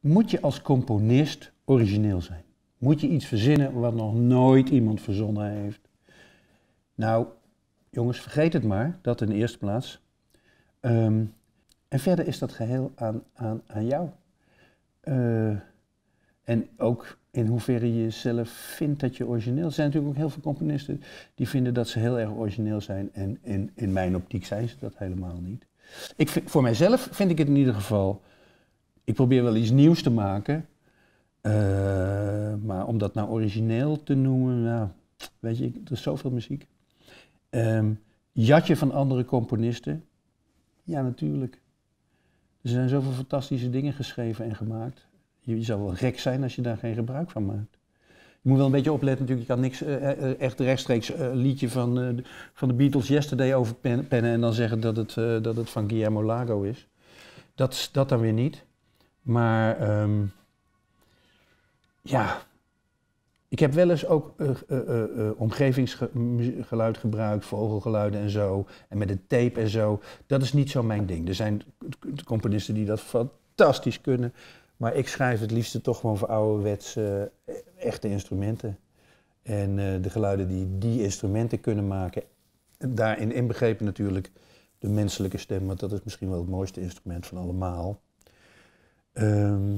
Moet je als componist origineel zijn? Moet je iets verzinnen wat nog nooit iemand verzonnen heeft? Nou, jongens, vergeet het maar, dat in de eerste plaats. Ehm, en verder is dat geheel aan, aan, aan jou. Eh, en ook in hoeverre je zelf vindt dat je origineel. Er zijn natuurlijk ook heel veel componisten die vinden dat ze heel erg origineel zijn. En in, in mijn optiek zijn ze dat helemaal niet. Ik voor mijzelf vind ik het in ieder geval ik probeer wel iets nieuws te maken. Eh, maar om dat nou origineel te noemen, nou, weet je, er is zoveel muziek. Ehm, jatje van andere componisten. Ja, natuurlijk. Er zijn zoveel fantastische dingen geschreven en gemaakt. Je, zou wel gek zijn als je daar geen gebruik van maakt. Je moet wel een beetje opletten natuurlijk. Je kan niks eh, eh, echt rechtstreeks uh, liedje van, van de Beatles Yesterday overpennen en dan zeggen dat het, dat het van Guillermo Lago is. Dat, dat dan weer niet. Maar ehm, ja, ik heb wel eens ook eh, eh, eh, omgevingsgeluid gebruikt, vogelgeluiden en zo. En met een tape en zo. Dat is niet zo mijn ding. Er zijn componisten die dat fantastisch kunnen. Maar ik schrijf het liefste toch gewoon voor ouderwetse echte instrumenten. En de geluiden die die instrumenten kunnen maken. Daarin inbegrepen natuurlijk de menselijke stem. Want dat is misschien wel het mooiste instrument van allemaal. Ehm,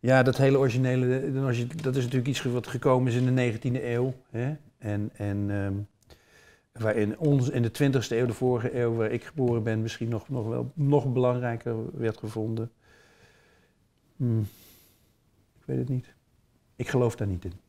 ja, dat hele originele, dat is natuurlijk iets wat gekomen is in de 19e eeuw. Hè? En, en ehm, waarin ons in de 20e eeuw, de vorige eeuw waar ik geboren ben, misschien nog, nog wel nog belangrijker werd gevonden. Hm, ik weet het niet. Ik geloof daar niet in.